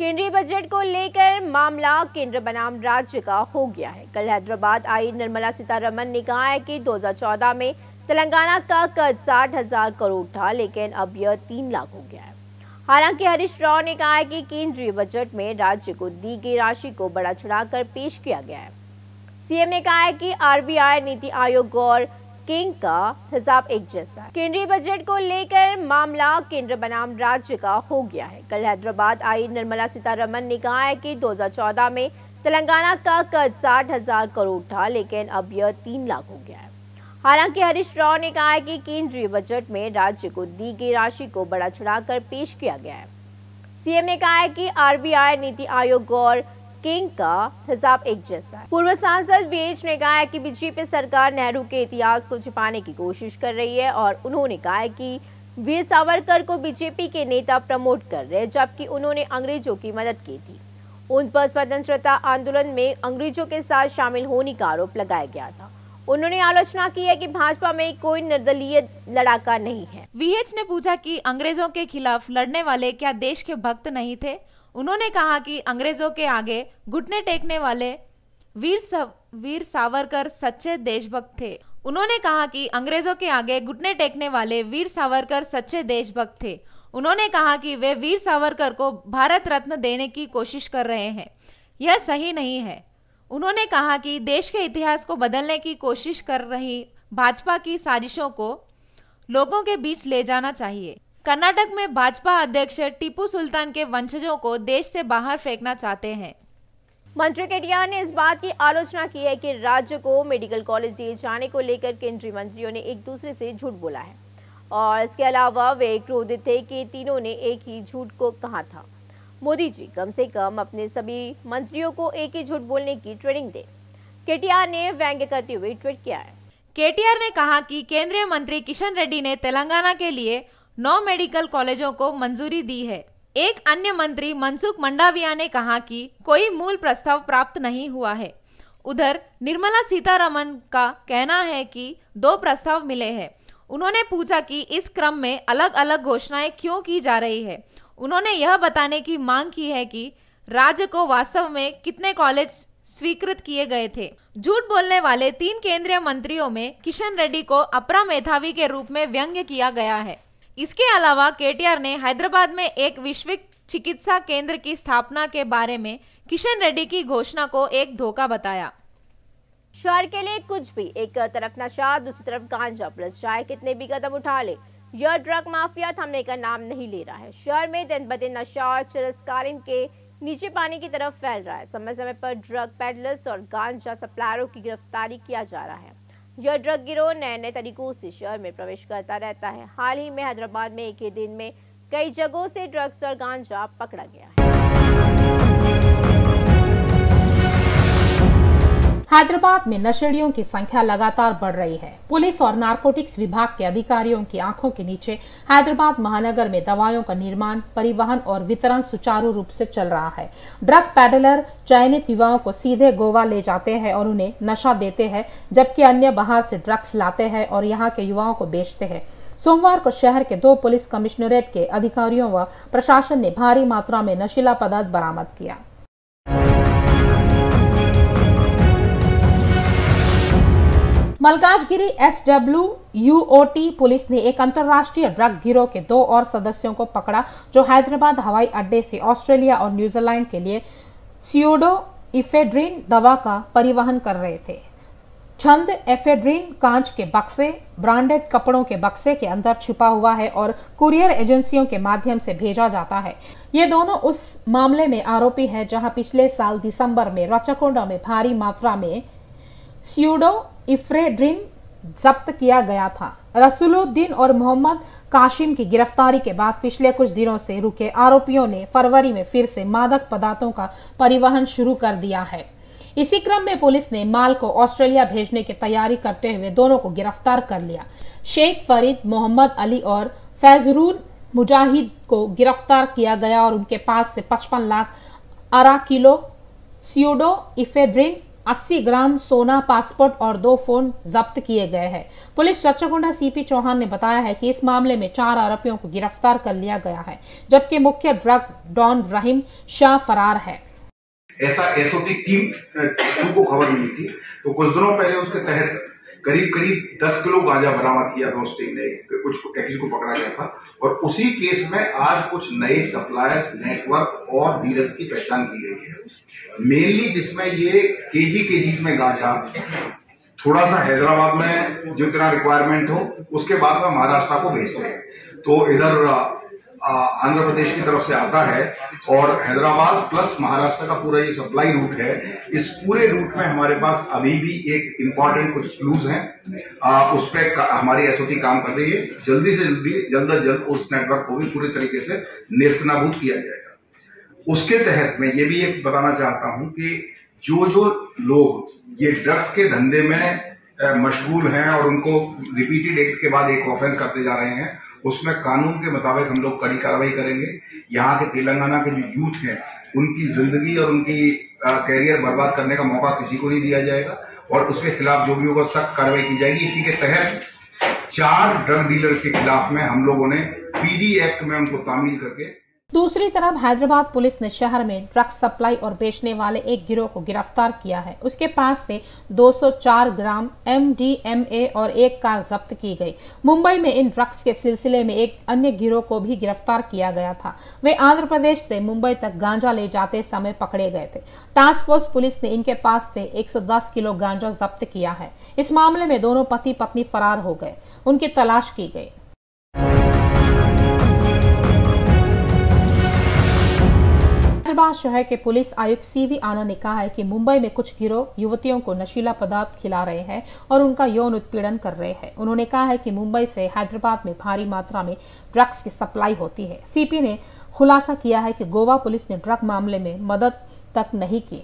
केंद्रीय बजट को लेकर मामला केंद्र बनाम राज्य का हो गया है कल हैदराबाद आई निर्मला सीतारमन ने कहा है कि 2014 में तेलंगाना का कर्ज साठ हजार करोड़ था लेकिन अब यह तीन लाख हो गया है हालांकि हरीश राव ने कहा है कि केंद्रीय बजट में राज्य को दी गई राशि को बड़ा चढ़ाकर पेश किया गया है सीएम ने कहा है की आर नीति आयोग और किंग का हिसाब एक जैसा केंद्रीय बजट को लेकर मामला केंद्र बनाम राज्य का हो गया है कल हैदराबाद आई निर्मला सीतारमन ने कहा है कि 2014 में तेलंगाना का कर्ज साठ हजार करोड़ था लेकिन अब यह तीन लाख हो गया है हालांकि हरीश राव ने कहा है कि केंद्रीय बजट में राज्य को दी गई राशि को बड़ा चढ़ाकर पेश किया गया है सीएम ने कहा है कि आरबीआई नीति आयोग और किंग का हिसाब एक जैसा है पूर्व सांसद वीएच ने कहा है कि बीजेपी सरकार नेहरू के इतिहास को छिपाने की कोशिश कर रही है और उन्होंने कहा है कि वीर सावरकर को बीजेपी के नेता प्रमोट कर रहे जबकि उन्होंने अंग्रेजों की मदद की थी उन पर स्वतंत्रता आंदोलन में अंग्रेजों के साथ शामिल होने का आरोप लगाया गया था उन्होंने आलोचना की है कि भाजपा में कोई निर्दलीय लड़ाका नहीं है वीएच ने पूछा कि अंग्रेजों के खिलाफ लड़ने वाले क्या देश के भक्त नहीं थे उन्होंने कहा कि अंग्रेजों के आगे घुटने टेकने वाले वीर सव, वीर सावरकर सच्चे देशभक्त थे उन्होंने कहा कि अंग्रेजों के आगे घुटने टेकने वाले वीर सावरकर सच्चे देशभक्त थे उन्होंने कहा कि वे वीर सावरकर को भारत रत्न देने की कोशिश कर रहे हैं यह सही नहीं है उन्होंने कहा कि देश के इतिहास को बदलने की कोशिश कर रही भाजपा की साजिशों को लोगों के बीच ले जाना चाहिए कर्नाटक में भाजपा अध्यक्ष टीपू सुल्तान के वंशजों को देश से बाहर फेंकना चाहते हैं मंत्री केडिया ने इस बात की आलोचना की है कि राज्य को मेडिकल कॉलेज दिए जाने को लेकर केंद्रीय मंत्रियों ने एक दूसरे से झूठ बोला है और इसके अलावा वे क्रोधित थे कि तीनों ने एक ही झूठ को कहा था मोदी जी कम से कम अपने सभी मंत्रियों को एक ही झूठ बोलने की ट्रेनिंग दे केटीआर ने व्यंग्य करते हुए ट्वीट किया है केटीआर ने कहा कि केंद्रीय मंत्री किशन रेड्डी ने तेलंगाना के लिए नौ मेडिकल कॉलेजों को मंजूरी दी है एक अन्य मंत्री मनसुख मंडाविया ने कहा कि कोई मूल प्रस्ताव प्राप्त नहीं हुआ है उधर निर्मला सीतारमन का कहना है कि दो प्रस्ताव मिले हैं उन्होंने पूछा कि इस क्रम में अलग अलग घोषणाएं क्यों की जा रही है उन्होंने यह बताने की मांग की है कि राज्य को वास्तव में कितने कॉलेज स्वीकृत किए गए थे झूठ बोलने वाले तीन केंद्रीय मंत्रियों में किशन रेड्डी को अपरा मेधावी के रूप में व्यंग्य किया गया है इसके अलावा केटीआर ने हैदराबाद में एक विश्व चिकित्सा केंद्र की स्थापना के बारे में किशन रेड्डी की घोषणा को एक धोखा बताया शहर के लिए कुछ भी एक तरफ नशा दूसरी तरफ गांजा प्लस चाहे कितने भी कदम उठा ले यह ड्रग माफिया थमने का नाम नहीं ले रहा है शहर में दिन ब दिन नशा और चिरस्कालीन के नीचे पानी की तरफ फैल रहा है समय समय पर ड्रग पेडलर्स और गांजा सप्लायरों की गिरफ्तारी किया जा रहा है यह ड्रग गिरोह नए नए तरीकों से शहर में प्रवेश करता रहता है हाल ही में हैदराबाद में एक ही दिन में कई जगहों से ड्रग्स और गांजा पकड़ा गया है हैदराबाद में नशेड़ियों की संख्या लगातार बढ़ रही है पुलिस और नारकोटिक्स विभाग के अधिकारियों की आंखों के नीचे हैदराबाद महानगर में दवाओं का निर्माण परिवहन और वितरण सुचारू रूप से चल रहा है ड्रग पैडलर चयनित युवाओं को सीधे गोवा ले जाते हैं और उन्हें नशा देते हैं जबकि अन्य बाहर से ड्रग्स लाते हैं और यहाँ के युवाओं को बेचते हैं सोमवार को शहर के दो पुलिस कमिश्नरेट के अधिकारियों व प्रशासन ने भारी मात्रा में नशीला पदार्थ बरामद किया Malkajgiri S W T police ने एक अंतर्राष्ट्रीय ड्रग गिरोह के दो और सदस्यों को पकड़ा जो हैदराबाद हवाई अड्डे से ऑस्ट्रेलिया और न्यूजीलैंड के लिए सियोडो इफेड्रीन दवा का परिवहन कर रहे थे छंद एफेड्रीन कांच के बक्से ब्रांडेड कपड़ों के बक्से के अंदर छुपा हुआ है और कुरियर एजेंसियों के माध्यम से भेजा जाता है ये दोनों उस मामले में आरोपी है जहां पिछले साल दिसंबर में रचकोंडा में भारी मात्रा में स्यूडो इफ्रेड्रिन जब्त किया गया था रसुलुद्दीन और मोहम्मद काशिम की गिरफ्तारी के बाद पिछले कुछ दिनों से रुके आरोपियों ने फरवरी में फिर से मादक पदार्थों का परिवहन शुरू कर दिया है इसी क्रम में पुलिस ने माल को ऑस्ट्रेलिया भेजने की तैयारी करते हुए दोनों को गिरफ्तार कर लिया शेख फरीद मोहम्मद अली और फैजरून मुजाहिद को गिरफ्तार किया गया और उनके पास से पचपन लाख अरा किलो स्यूडो इफेड्रिन 80 ग्राम सोना पासपोर्ट और दो फोन जब्त किए गए हैं पुलिस चचकुंडा सीपी चौहान ने बताया है कि इस मामले में चार आरोपियों को गिरफ्तार कर लिया गया है जबकि मुख्य ड्रग डॉन रहीम शाह फरार है ऐसा एसओटी टीम को खबर मिली थी तो कुछ दिनों पहले उसके तहत करीब करीब दस किलो गांजा बरामद किया था उस टीम ने कुछ किसी को पकड़ा गया था और उसी केस में आज कुछ नए सप्लायर्स नेटवर्क और डीलर्स की पहचान की गई है मेनली जिसमें ये केजी जी में गांजा थोड़ा सा हैदराबाद में जितना रिक्वायरमेंट हो उसके बाद में महाराष्ट्र को भेजते हैं तो इधर आंध्र प्रदेश की तरफ से आता है और हैदराबाद प्लस महाराष्ट्र का पूरा ये सप्लाई रूट है इस पूरे रूट में हमारे पास अभी भी एक इम्पॉर्टेंट कुछ क्लूज हैं उस पर हमारी एसओपी काम कर रही है जल्दी से जल्दी जल्द अज जल्द उस नेटवर्क को भी पूरे तरीके से नेस्तनाबूत किया जाएगा उसके तहत मैं ये भी एक बताना चाहता हूं कि जो जो लोग ये ड्रग्स के धंधे में मशगूल हैं और उनको रिपीटेड एक्ट के बाद एक ऑफेंस करते जा रहे हैं उसमें कानून के मुताबिक हम लोग कड़ी कार्रवाई करेंगे यहाँ के तेलंगाना के जो यूथ हैं उनकी जिंदगी और उनकी कैरियर बर्बाद करने का मौका किसी को नहीं दिया जाएगा और उसके खिलाफ जो भी होगा सख्त कार्रवाई की जाएगी इसी के तहत चार ड्रग डीलर के खिलाफ में हम लोगों ने पीडी एक्ट में उनको तामील करके दूसरी तरफ हैदराबाद पुलिस ने शहर में ड्रग सप्लाई और बेचने वाले एक गिरोह को गिरफ्तार किया है उसके पास से 204 ग्राम एमडीएमए और एक कार जब्त की गई मुंबई में इन ड्रग्स के सिलसिले में एक अन्य गिरोह को भी गिरफ्तार किया गया था वे आंध्र प्रदेश से मुंबई तक गांजा ले जाते समय पकड़े गए थे टास्क फोर्स पुलिस ने इनके पास से एक किलो गांजा जब्त किया है इस मामले में दोनों पति पत्नी फरार हो गए उनकी तलाश की गई हजारीबाग शहर के पुलिस आयुक्त सीवी आनंद ने कहा है कि मुंबई में कुछ गिरोह युवतियों को नशीला पदार्थ खिला रहे हैं और उनका यौन उत्पीड़न कर रहे हैं उन्होंने कहा है कि मुंबई से हैदराबाद में भारी मात्रा में ड्रग्स की सप्लाई होती है सीपी ने खुलासा किया है कि गोवा पुलिस ने ड्रग मामले में मदद तक नहीं की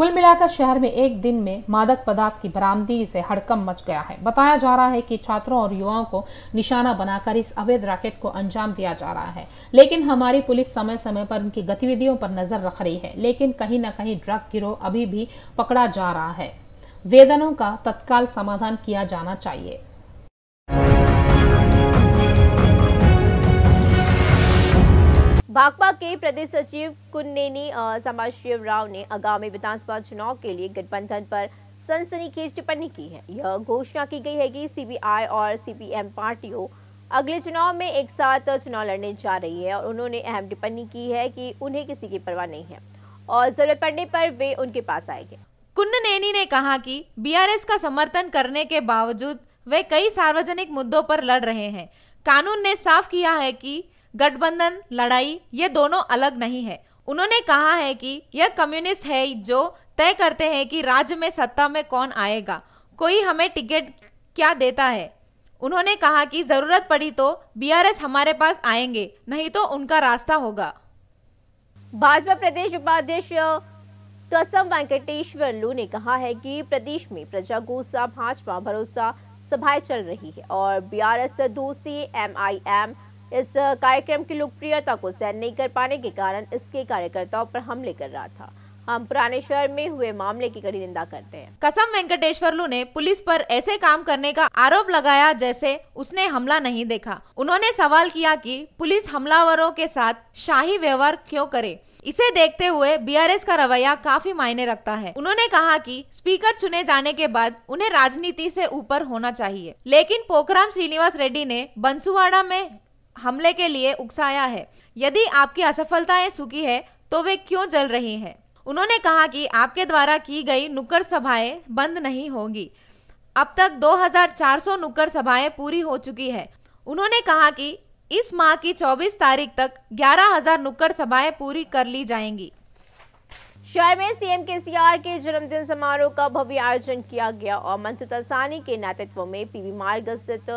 कुल मिलाकर शहर में एक दिन में मादक पदार्थ की बरामदी से हड़कम मच गया है बताया जा रहा है कि छात्रों और युवाओं को निशाना बनाकर इस अवैध रैकेट को अंजाम दिया जा रहा है लेकिन हमारी पुलिस समय समय पर उनकी गतिविधियों पर नजर रख रही है लेकिन कहीं न कहीं ड्रग गिरोह अभी भी पकड़ा जा रहा है वेदनों का तत्काल समाधान किया जाना चाहिए भाकपा के प्रदेश सचिव कुन्नेनी समाज राव ने आगामी विधानसभा चुनाव के लिए गठबंधन पर सनसनीखेज टिप्पणी की है यह घोषणा की गई है कि सीबीआई और सीपीएम पार्टियों अगले चुनाव में एक साथ चुनाव लड़ने जा रही है और उन्होंने अहम टिप्पणी की है कि उन्हें किसी की परवाह नहीं है और जरूरत पड़ने पर वे उनके पास आएंगे कुन्नेनी ने कहा कि बीआरएस का समर्थन करने के बावजूद वे कई सार्वजनिक मुद्दों पर लड़ रहे हैं कानून ने साफ किया है कि गठबंधन लड़ाई ये दोनों अलग नहीं है उन्होंने कहा है कि यह कम्युनिस्ट है जो तय करते हैं कि राज्य में सत्ता में कौन आएगा कोई हमें टिकट क्या देता है उन्होंने कहा कि जरूरत पड़ी तो बीआरएस हमारे पास आएंगे नहीं तो उनका रास्ता होगा भाजपा प्रदेश उपाध्यक्ष कसम वेंकटेश्वर लू ने कहा है कि प्रदेश में प्रजा गोसा भाजपा भरोसा सभाएं चल रही है और बी आर दोस्ती एम इस कार्यक्रम की लोकप्रियता को सहन नहीं कर पाने के कारण इसके कार्यकर्ताओं पर हमले कर रहा था हम पुराने शहर में हुए मामले की कड़ी निंदा करते हैं कसम वेंकटेश्वरलू ने पुलिस पर ऐसे काम करने का आरोप लगाया जैसे उसने हमला नहीं देखा उन्होंने सवाल किया कि पुलिस हमलावरों के साथ शाही व्यवहार क्यों करे इसे देखते हुए बीआरएस का रवैया काफी मायने रखता है उन्होंने कहा कि स्पीकर चुने जाने के बाद उन्हें राजनीति से ऊपर होना चाहिए लेकिन पोखराम श्रीनिवास रेड्डी ने बंसुवाड़ा में हमले के लिए उकसाया है यदि आपकी असफलताएं सुखी है तो वे क्यों जल रही हैं उन्होंने कहा कि आपके द्वारा की गई नुक्कड़ सभाएं बंद नहीं होगी अब तक 2400 नुक्कड़ सभाएं पूरी हो चुकी है उन्होंने कहा कि इस माह की 24 तारीख तक 11000 नुक्कड़ सभाएं पूरी कर ली जाएंगी शहर में सीएम के आर के जन्मदिन समारोह का भव्य आयोजन किया गया और मंत्री तलसानी के नेतृत्व में पीवी मार्ग स्थित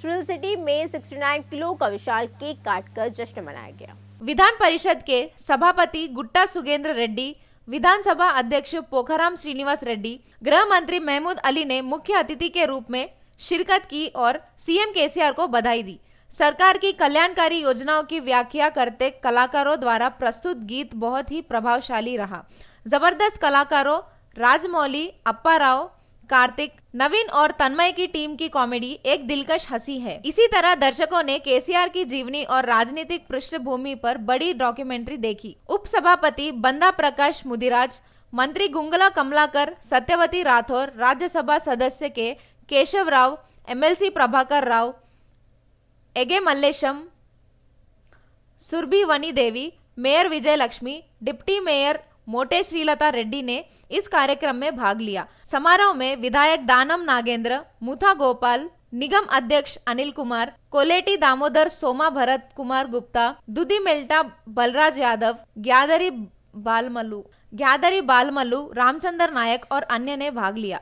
थ्रिल सिटी में 69 किलो का विशाल केक काटकर जश्न मनाया गया विधान परिषद के सभापति गुट्टा सुगेंद्र रेड्डी विधानसभा अध्यक्ष पोखराम श्रीनिवास रेड्डी गृह मंत्री महमूद अली ने मुख्य अतिथि के रूप में शिरकत की और सीएम केसीआर को बधाई दी सरकार की कल्याणकारी योजनाओं की व्याख्या करते कलाकारों द्वारा प्रस्तुत गीत बहुत ही प्रभावशाली रहा जबरदस्त कलाकारों राजमौली अप्पा राव कार्तिक नवीन और तन्मय की टीम की कॉमेडी एक दिलकश हंसी है इसी तरह दर्शकों ने केसीआर की जीवनी और राजनीतिक पृष्ठभूमि पर बड़ी डॉक्यूमेंट्री देखी उपसभापति बंदा प्रकाश मुदिराज मंत्री गुंगला कमलाकर सत्यवती राठौर राज्यसभा सदस्य के केशव राव एमएलसी प्रभाकर राव एगे Mallesham Surabhi Vani Devi mayor Vijay Lakshmi deputy mayor Mothe Srilatha Reddy ने इस कार्यक्रम में भाग लिया समारोह में विधायक दानम नागेंद्र मुथा गोपाल निगम अध्यक्ष अनिल कुमार कोलेटी दामोदर सोमा भरत कुमार गुप्ता दुदी मेल्टा बलराज यादव ग्यादरी बालमलू ग्यादरी बालमलू रामचंद्र नायक और अन्य ने भाग लिया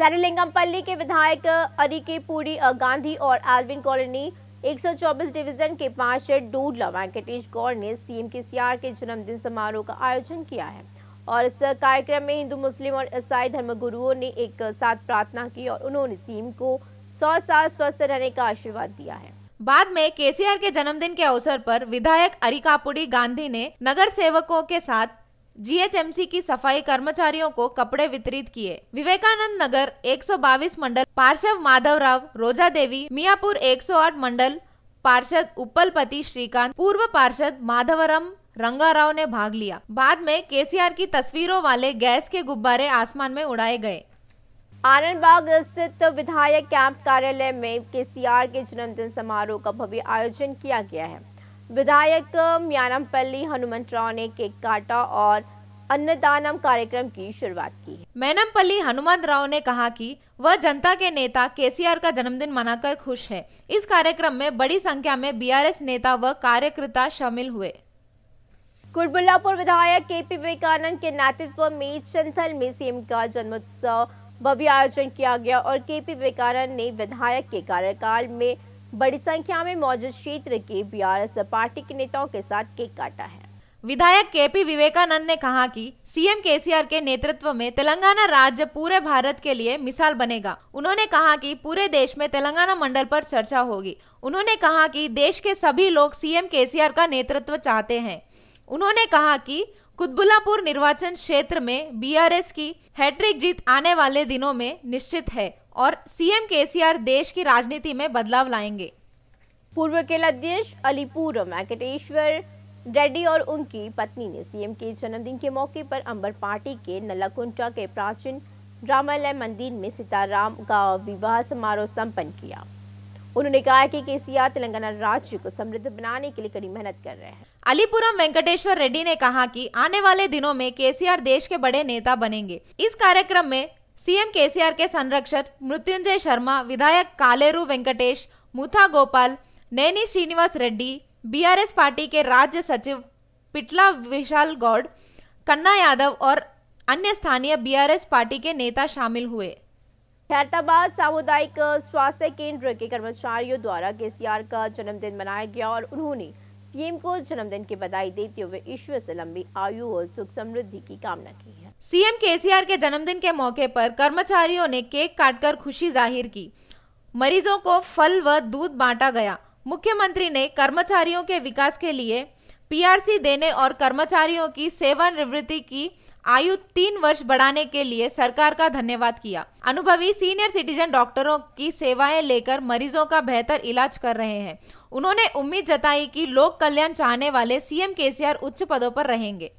पल्ली के विधायक अरिके पुरी गांधी और एल्विन कॉलोनी 124 डिवीजन के पार्षद डूडला वेंकटेश गौर ने सीएम के सीआर के जन्मदिन समारोह का आयोजन किया है और इस कार्यक्रम में हिंदू मुस्लिम और ईसाई धर्मगुरुओं ने एक साथ प्रार्थना की और उन्होंने सीम को सौ साल स्वस्थ रहने का आशीर्वाद दिया है बाद में केसीआर के जन्मदिन के अवसर पर विधायक अरिकापुड़ी गांधी ने नगर सेवकों के साथ जीएचएमसी की सफाई कर्मचारियों को कपड़े वितरित किए विवेकानंद नगर 122 मंडल पार्षद माधवराव रोजा देवी मियापुर 108 मंडल पार्षद उपलपति श्रीकांत पूर्व पार्षद माधवरम रंगाराव ने भाग लिया बाद में केसीआर की तस्वीरों वाले गैस के गुब्बारे आसमान में उड़ाए गए आनंद बाग स्थित विधायक कैंप कार्यालय में केसीआर के जन्मदिन समारोह का भव्य आयोजन किया गया है विधायक म्यानमपल्ली हनुमंतराव ने केक काटा और अन्नदानम कार्यक्रम की शुरुआत की मैनमपल्ली हनुमंत राव ने कहा कि वह जनता के नेता केसीआर का जन्मदिन मनाकर खुश है इस कार्यक्रम में बड़ी संख्या में बीआरएस नेता व कार्यकर्ता शामिल हुए कुर्बुल्लापुर विधायक के पी विवेकानंद के नेतृत्व में चंथल में सीएम का जन्मोत्सव भव्य आयोजन किया गया और के पी विवेकानंद ने विधायक के कार्यकाल में बड़ी संख्या में मौजूद क्षेत्र के बीआरएस पार्टी के नेताओं के साथ केक काटा है विधायक केपी विवेकानंद ने कहा कि सीएम केसीआर के नेतृत्व में तेलंगाना राज्य पूरे भारत के लिए मिसाल बनेगा उन्होंने कहा कि पूरे देश में तेलंगाना मंडल पर चर्चा होगी उन्होंने कहा कि देश के सभी लोग सीएम केसीआर का नेतृत्व चाहते हैं उन्होंने कहा कि कुतबुल्लापुर निर्वाचन क्षेत्र में बीआरएस की हैट्रिक जीत आने वाले दिनों में निश्चित है और सीएम केसीआर देश की राजनीति में बदलाव लाएंगे पूर्व के अध्यक्ष अलीपुर वेंकटेश्वर रेड्डी और उनकी पत्नी ने सीएम के जन्मदिन के मौके पर अंबर पार्टी के नल्लाकुंटा के प्राचीन रामालय मंदिर में सीताराम का विवाह समारोह संपन्न किया उन्होंने कहा कि केसीआर तेलंगाना राज्य को समृद्ध बनाने के लिए कड़ी मेहनत कर रहे हैं अलीपुरम वेंकटेश्वर रेड्डी ने कहा कि आने वाले दिनों में केसीआर देश के बड़े नेता बनेंगे इस कार्यक्रम में सीएम केसीआर के संरक्षक मृत्युंजय शर्मा विधायक कालेरू वेंकटेश मुथा गोपाल नैनी श्रीनिवास रेड्डी बीआरएस पार्टी के राज्य सचिव पिटला विशाल गौड़ कन्ना यादव और अन्य स्थानीय बीआरएस पार्टी के नेता शामिल हुए खैरताबाद सामुदायिक स्वास्थ्य केंद्र के कर्मचारियों द्वारा केसीआर का जन्मदिन मनाया गया और उन्होंने सीएम को जन्मदिन की बधाई देते हुए ईश्वर से लंबी आयु और सुख समृद्धि की कामना की है सीएम केसीआर के जन्मदिन के मौके पर कर्मचारियों ने केक काटकर खुशी जाहिर की मरीजों को फल व दूध बांटा गया मुख्यमंत्री ने कर्मचारियों के विकास के लिए पीआरसी देने और कर्मचारियों की सेवानिवृत्ति की आयु तीन वर्ष बढ़ाने के लिए सरकार का धन्यवाद किया अनुभवी सीनियर सिटीजन डॉक्टरों की सेवाएं लेकर मरीजों का बेहतर इलाज कर रहे हैं उन्होंने उम्मीद जताई कि लोक कल्याण चाहने वाले सीएम केसीआर उच्च पदों पर रहेंगे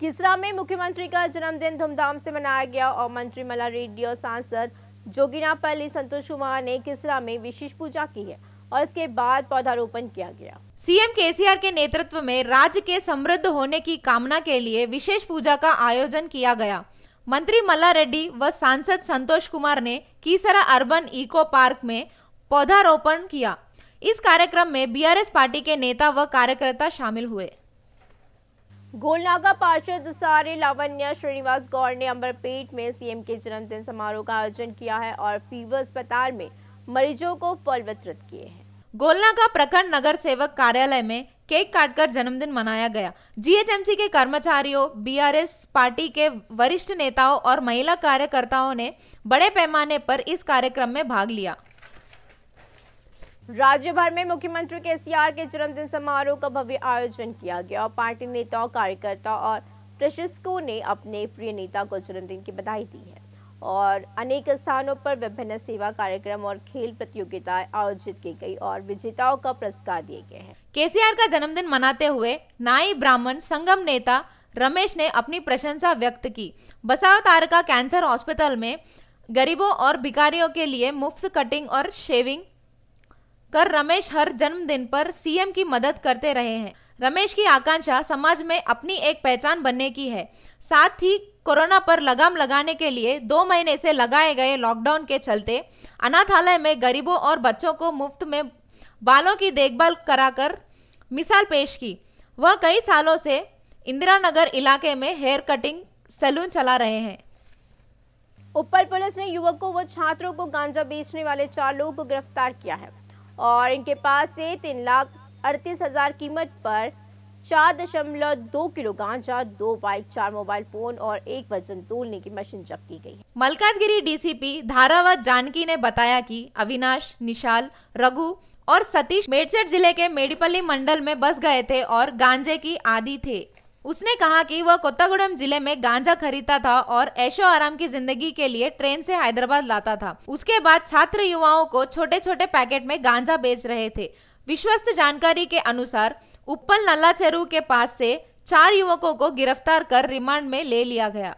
किसरा में मुख्यमंत्री का जन्मदिन धूमधाम से मनाया गया और मला रेड्डी और सांसद जोगिनापल्ली संतोष कुमार ने किसरा में विशेष पूजा की है और इसके बाद पौधारोपण किया गया सीएम केसीआर के नेतृत्व में राज्य के समृद्ध होने की कामना के लिए विशेष पूजा का आयोजन किया गया मंत्री मल्ला रेड्डी व सांसद संतोष कुमार ने कीसरा अर्बन इको पार्क में पौधारोपण किया इस कार्यक्रम में बीआरएस पार्टी के नेता व कार्यकर्ता शामिल हुए गोलनागा पार्षद सारी लावण्य श्रीनिवास गौर ने अम्बरपेट में सीएम के जन्मदिन समारोह का आयोजन किया है और फीवर अस्पताल में मरीजों को फल वितरित किए हैं गोलना का प्रखंड नगर सेवक कार्यालय में केक काटकर जन्मदिन मनाया गया जीएचएमसी के कर्मचारियों बीआरएस पार्टी के वरिष्ठ नेताओं और महिला कार्यकर्ताओं ने बड़े पैमाने पर इस कार्यक्रम में भाग लिया राज्य भर में मुख्यमंत्री के सीआर के जन्मदिन समारोह का भव्य आयोजन किया गया और पार्टी नेताओं कार्यकर्ताओं और प्रशिक्षकों ने अपने प्रिय नेता को जन्मदिन की बधाई दी है और अनेक स्थानों पर विभिन्न सेवा कार्यक्रम और खेल प्रतियोगिताएं आयोजित की गई और विजेताओं का पुरस्कार दिए गए हैं केसीआर का जन्मदिन मनाते हुए नाई ब्राह्मण संगम नेता रमेश ने अपनी प्रशंसा व्यक्त की बसाव तारका कैंसर हॉस्पिटल में गरीबों और भिकारियों के लिए मुफ्त कटिंग और शेविंग कर रमेश हर जन्मदिन पर सीएम की मदद करते रहे हैं रमेश की आकांक्षा समाज में अपनी एक पहचान बनने की है साथ ही कोरोना पर लगाम लगाने के लिए दो महीने से लगाए गए लॉकडाउन के चलते अनाथालय में गरीबों और बच्चों को मुफ्त में बालों की देखभाल कराकर मिसाल पेश की वह कई सालों से इंदिरा नगर इलाके में हेयर कटिंग सैलून चला रहे हैं उपल पुलिस ने युवक को व छात्रों को गांजा बेचने वाले चार लोगों को गिरफ्तार किया है और इनके पास से तीन लाख अड़तीस हजार कीमत पर चार दशमलव दो किलो गांजा दो बाइक चार मोबाइल फोन और एक वजन तोलने की मशीन जब्त की गई मलकाजगिरी डीसीपी धारावत जानकी ने बताया कि अविनाश निशाल रघु और सतीश मेडचर जिले के मेडिपल्ली मंडल में बस गए थे और गांजे की आदि थे उसने कहा कि वह कोत्तागुड़म जिले में गांजा खरीदता था और ऐशो आराम की जिंदगी के लिए ट्रेन से हैदराबाद लाता था उसके बाद छात्र युवाओं को छोटे छोटे पैकेट में गांजा बेच रहे थे विश्वस्त जानकारी के अनुसार उपल नल्ला के पास से चार युवकों को गिरफ्तार कर रिमांड में ले लिया गया